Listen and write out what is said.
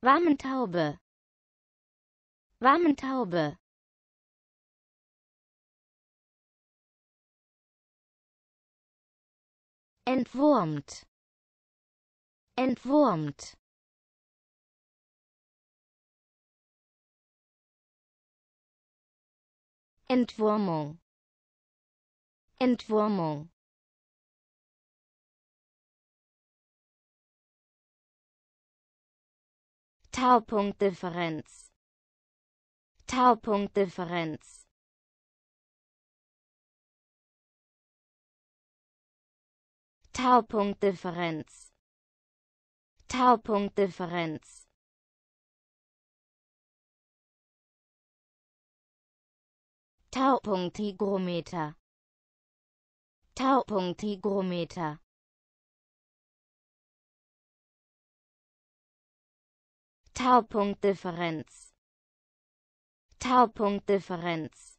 Warmentaube. Warmentaube. Entwurmt. Entwurmt. Entwurmung. Entwurmung. Taupunktdifferenz Taupunktdifferenz Taupunktdifferenz Taupunktdifferenz Taupunkt Taupunkthygrometer Taupunktdifferenz Taupunktdifferenz